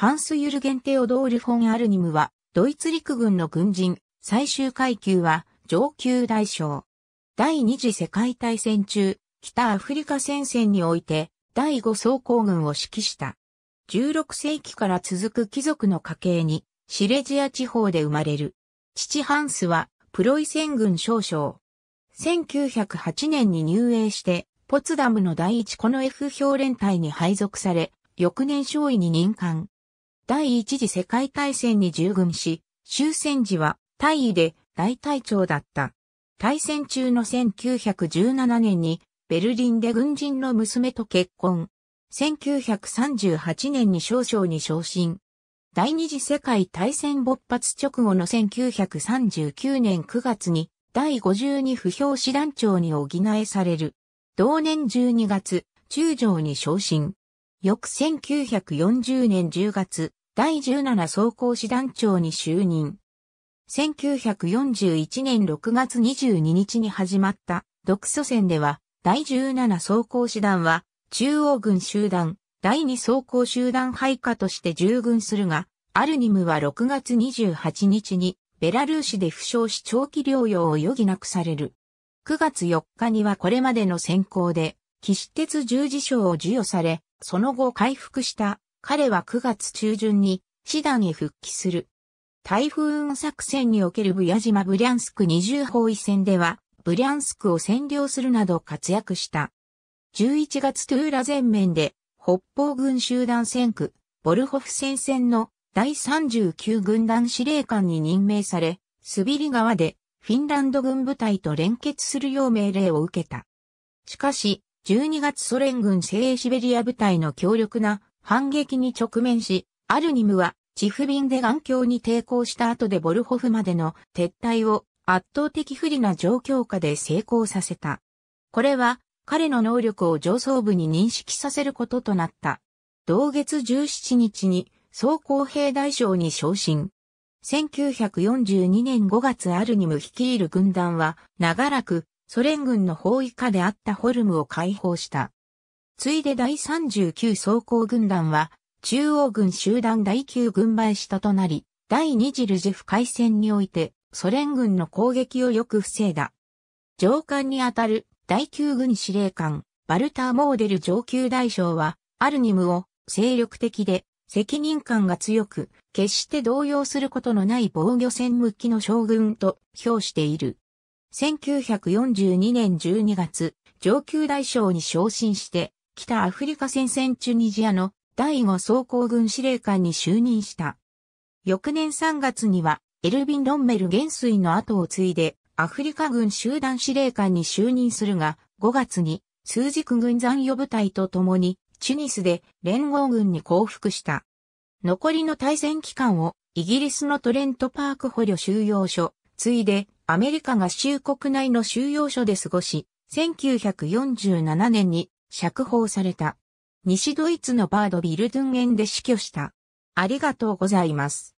ハンス・ユルゲン・テオドール・フォン・アルニムは、ドイツ陸軍の軍人、最終階級は、上級大将。第二次世界大戦中、北アフリカ戦線において、第五装甲軍を指揮した。16世紀から続く貴族の家系に、シレジア地方で生まれる。父ハンスは、プロイセン軍少将。1908年に入営して、ポツダムの第一この F 評連隊に配属され、翌年少尉に任官。第一次世界大戦に従軍し、終戦時は大尉で大隊長だった。大戦中の1917年にベルリンで軍人の娘と結婚。1938年に少将に昇進。第二次世界大戦勃発直後の1939年9月に第52不評師団長に補えされる。同年12月、中将に昇進。翌1940年10月、第17総工師団長に就任。1941年6月22日に始まった独祖戦では、第17総工師団は、中央軍集団、第2総工集団配下として従軍するが、アルニムは6月28日に、ベラルーシで負傷し長期療養を余儀なくされる。9月4日にはこれまでの選考で、騎士鉄十字章を授与され、その後回復した彼は9月中旬に師団へ復帰する。台風運作戦におけるブヤ島ブリャンスク二重包囲戦では、ブリャンスクを占領するなど活躍した。11月トゥーラ前面で、北方軍集団戦区、ボルホフ戦線の第39軍団司令官に任命され、スビリ川でフィンランド軍部隊と連結するよう命令を受けた。しかし、12月ソ連軍西シベリア部隊の強力な反撃に直面し、アルニムはチフビンで眼鏡に抵抗した後でボルホフまでの撤退を圧倒的不利な状況下で成功させた。これは彼の能力を上層部に認識させることとなった。同月17日に総工兵大将に昇進。1942年5月アルニム率いる軍団は長らくソ連軍の包囲下であったホルムを解放した。ついで第39装甲軍団は、中央軍集団第9軍配下となり、第2次ルジェフ海戦において、ソ連軍の攻撃をよく防いだ。上官にあたる第9軍司令官、バルター・モーデル上級大将は、アルニムを精力的で責任感が強く、決して動揺することのない防御戦向きの将軍と評している。1942年12月、上級大将に昇進して、北アフリカ戦線チュニジアの第5装甲軍司令官に就任した。翌年3月には、エルビン・ロンメル元帥の後を継いで、アフリカ軍集団司令官に就任するが、5月に、数軸軍残余部隊と共に、チュニスで連合軍に降伏した。残りの対戦期間を、イギリスのトレントパーク捕虜収容所、ついで、アメリカ合衆国内の収容所で過ごし、1947年に釈放された。西ドイツのバードビルドゥンゲンで死去した。ありがとうございます。